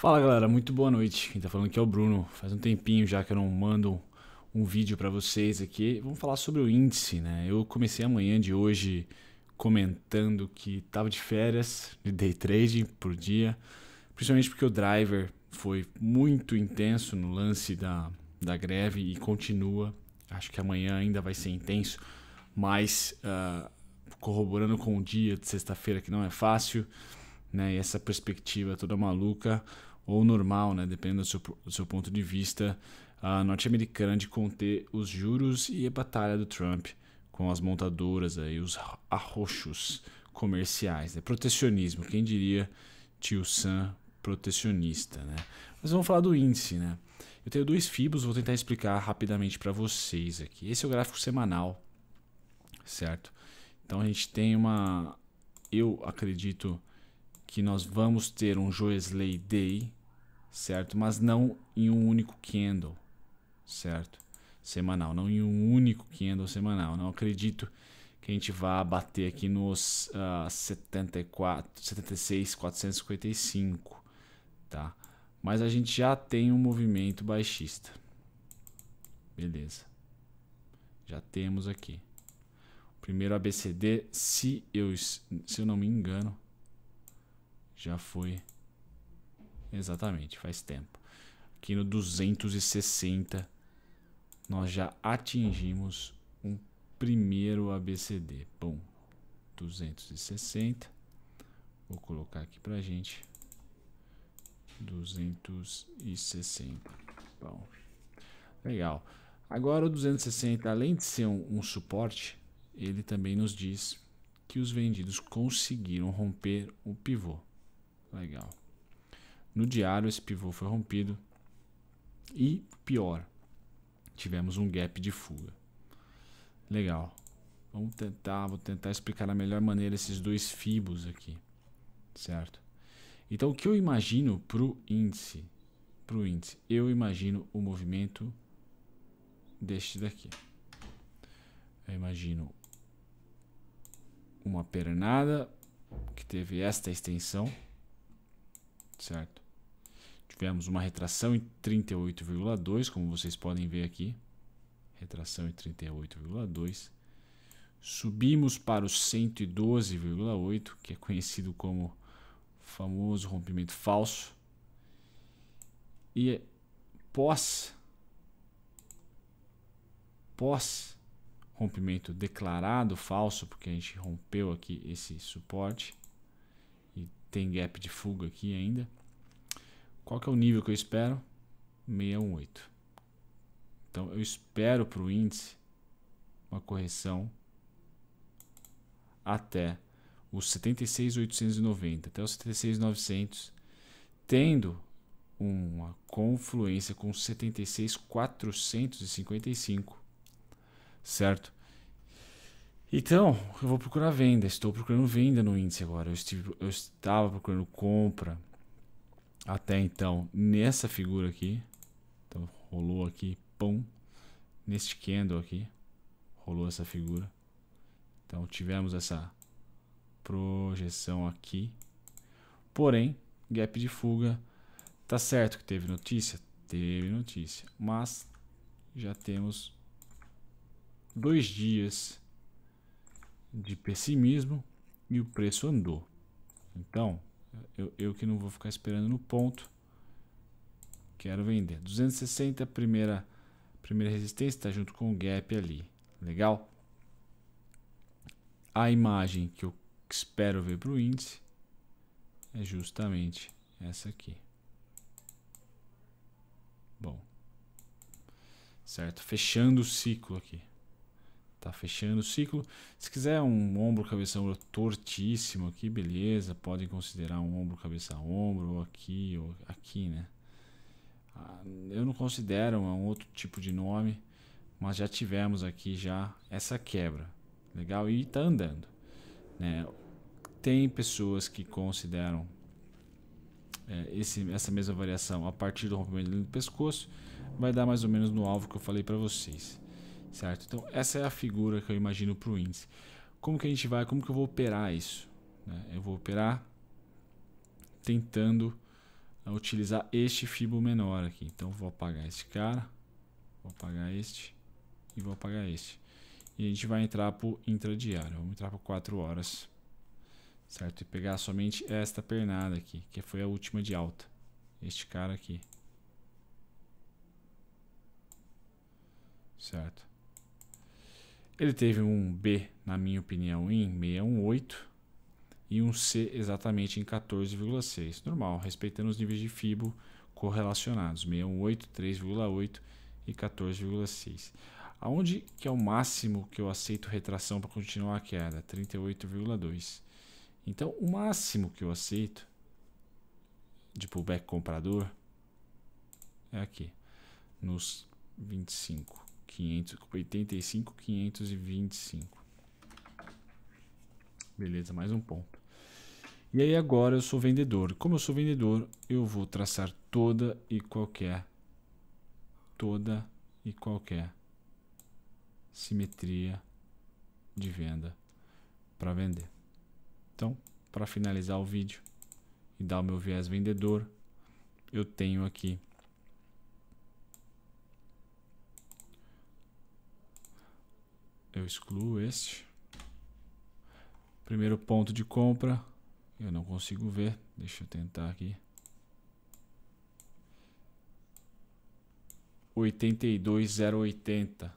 Fala galera, muito boa noite. Quem tá falando aqui é o Bruno. Faz um tempinho já que eu não mando um, vídeo para vocês aqui. Vamos falar sobre o índice, né? Eu comecei amanhã de hoje comentando que tava de férias, de day trading por dia, principalmente porque o driver foi muito intenso no lance da, da greve e continua. Acho que amanhã ainda vai ser intenso, mas uh, corroborando com o dia de sexta-feira que não é fácil, né? E essa perspectiva toda maluca ou normal, né, dependendo do seu, do seu ponto de vista, A norte-americana de conter os juros e a batalha do Trump com as montadoras aí, os arroxos comerciais, né? protecionismo, quem diria tio Sam protecionista, né? Mas vamos falar do índice, né? Eu tenho dois fibos, vou tentar explicar rapidamente para vocês aqui. Esse é o gráfico semanal, certo? Então a gente tem uma eu acredito que nós vamos ter um Joesley Day, certo? Mas não em um único candle, certo? Semanal, não em um único candle semanal. Não acredito que a gente vá bater aqui nos uh, 74, 76, 455, tá? Mas a gente já tem um movimento baixista. Beleza. Já temos aqui. Primeiro ABCD, se eu, se eu não me engano, já foi Exatamente, faz tempo. Aqui no 260 nós já atingimos um primeiro ABCD. Bom, 260. Vou colocar aqui pra gente. 260. Bom, legal. Agora o 260, além de ser um, um suporte, ele também nos diz que os vendidos conseguiram romper o pivô. Legal. No diário, esse pivô foi rompido e, pior, tivemos um gap de fuga. Legal. Vamos tentar, vou tentar explicar da melhor maneira esses dois fibos aqui, certo? Então, o que eu imagino para o índice? Para o índice, eu imagino o movimento deste daqui. Eu imagino uma pernada que teve esta extensão, certo? tivemos uma retração em 38,2, como vocês podem ver aqui. Retração em 38,2. Subimos para o 112,8, que é conhecido como famoso rompimento falso. E é pós pós rompimento declarado falso, porque a gente rompeu aqui esse suporte e tem gap de fuga aqui ainda. Qual que é o nível que eu espero? 618. Então eu espero para o índice uma correção até os 76,890, até os 76,900, tendo uma confluência com 76,455, certo? Então, eu vou procurar venda. Estou procurando venda no índice agora. Eu, estive, eu estava procurando compra até então nessa figura aqui. Então rolou aqui, pum, neste candle aqui, rolou essa figura. Então tivemos essa projeção aqui. Porém, gap de fuga, tá certo que teve notícia? Teve notícia, mas já temos dois dias de pessimismo e o preço andou. Então, eu, eu que não vou ficar esperando no ponto. Quero vender. 260, primeira, primeira resistência, está junto com o gap ali. Legal? A imagem que eu espero ver para o índice é justamente essa aqui. Bom. Certo? Fechando o ciclo aqui. Tá fechando o ciclo. Se quiser um ombro, cabeça, ombro tortíssimo aqui, beleza. Podem considerar um ombro, cabeça, ombro, ou aqui, ou aqui, né? Ah, eu não considero, é um outro tipo de nome. Mas já tivemos aqui já essa quebra. Legal? E tá andando. Né? Tem pessoas que consideram é, esse, essa mesma variação a partir do rompimento do pescoço. Vai dar mais ou menos no alvo que eu falei para vocês certo? Então essa é a figura que eu imagino para o índice. Como que a gente vai, como que eu vou operar isso? Né? Eu vou operar tentando ah, utilizar este fibo menor aqui. Então vou apagar este cara, vou apagar este e vou apagar este. E a gente vai entrar para o intradiário, vamos entrar para 4 horas, certo? E pegar somente esta pernada aqui, que foi a última de alta, este cara aqui. Certo. Ele teve um B, na minha opinião, em 618 e um C exatamente em 14,6. Normal, respeitando os níveis de FIBO correlacionados, 618, 3,8 e 14,6. Aonde que é o máximo que eu aceito retração para continuar a queda? 38,2. Então, o máximo que eu aceito de pullback comprador é aqui, nos 25. 585, 525. Beleza, mais um ponto. E aí agora eu sou vendedor. Como eu sou vendedor, eu vou traçar toda e qualquer toda e qualquer simetria de venda para vender. Então, para finalizar o vídeo e dar o meu viés vendedor, eu tenho aqui eu excluo este. Primeiro ponto de compra, eu não consigo ver, deixa eu tentar aqui. 82080.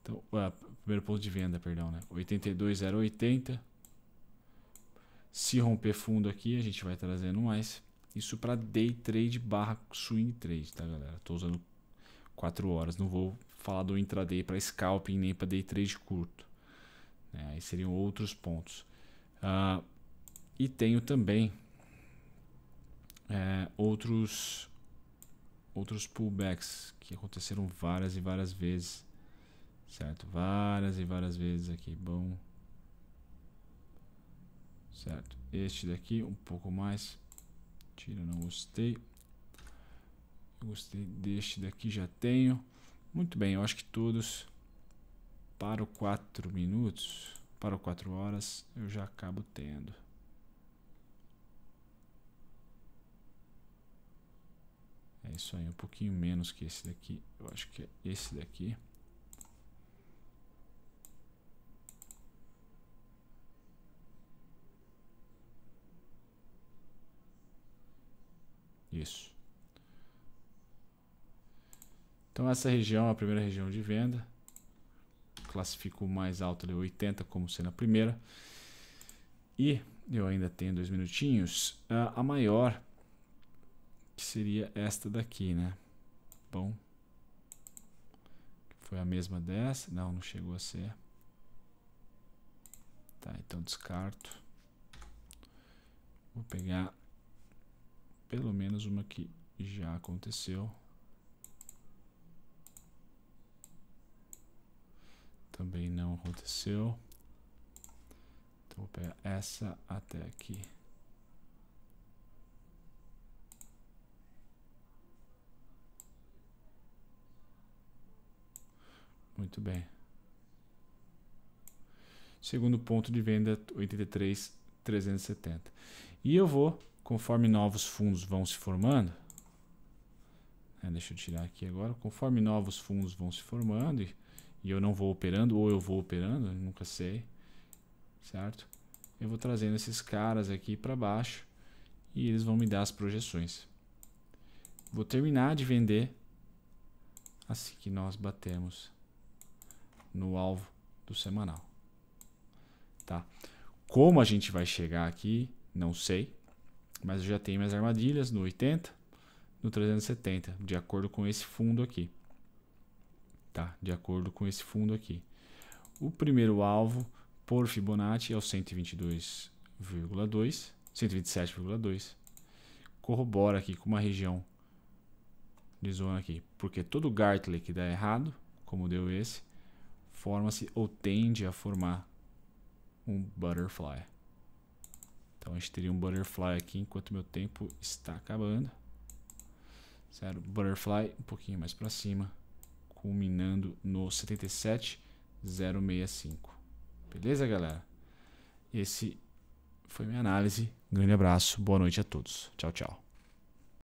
Então, ah, primeiro ponto de venda, perdão, né? 82080. Se romper fundo aqui, a gente vai trazendo mais. Isso para day trade barra swing trade, tá, galera? Tô usando 4 horas, não vou falar do intraday para scalping nem para day trade curto. Né? Aí seriam outros pontos. Uh, e tenho também é, outros outros pullbacks que aconteceram várias e várias vezes, certo? Várias e várias vezes aqui, bom, certo? Este daqui um pouco mais, tira, não gostei, gostei deste daqui já tenho. Muito bem, eu acho que todos para o 4 minutos, para o 4 horas, eu já acabo tendo. É isso aí, um pouquinho menos que esse daqui. Eu acho que é esse daqui. Isso. Então essa região é a primeira região de venda. Classifico mais alto ali, 80 como sendo a primeira. E eu ainda tenho dois minutinhos. Ah, a maior, que seria esta daqui, né? Bom. Foi a mesma dessa. Não, não chegou a ser. Tá, então descarto. Vou pegar pelo menos uma que já aconteceu. Também não aconteceu. Então vou pegar essa até aqui. Muito bem. Segundo ponto de venda, 83,370. E eu vou, conforme novos fundos vão se formando, né, deixa eu tirar aqui agora, conforme novos fundos vão se formando, e e eu não vou operando, ou eu vou operando, nunca sei, certo? Eu vou trazendo esses caras aqui para baixo e eles vão me dar as projeções. Vou terminar de vender assim que nós batemos no alvo do semanal. Tá? Como a gente vai chegar aqui, não sei, mas eu já tenho minhas armadilhas no 80, no 370, de acordo com esse fundo aqui tá? De acordo com esse fundo aqui. O primeiro alvo por Fibonacci é o 122,2, 127,2. Corrobora aqui com uma região de zona aqui, porque todo Gartley que dá errado, como deu esse, forma-se ou tende a formar um butterfly. Então a gente teria um butterfly aqui enquanto meu tempo está acabando. Certo, butterfly um pouquinho mais para cima culminando no 77065. Beleza, galera? Esse foi minha análise. Um grande abraço, boa noite a todos. Tchau, tchau.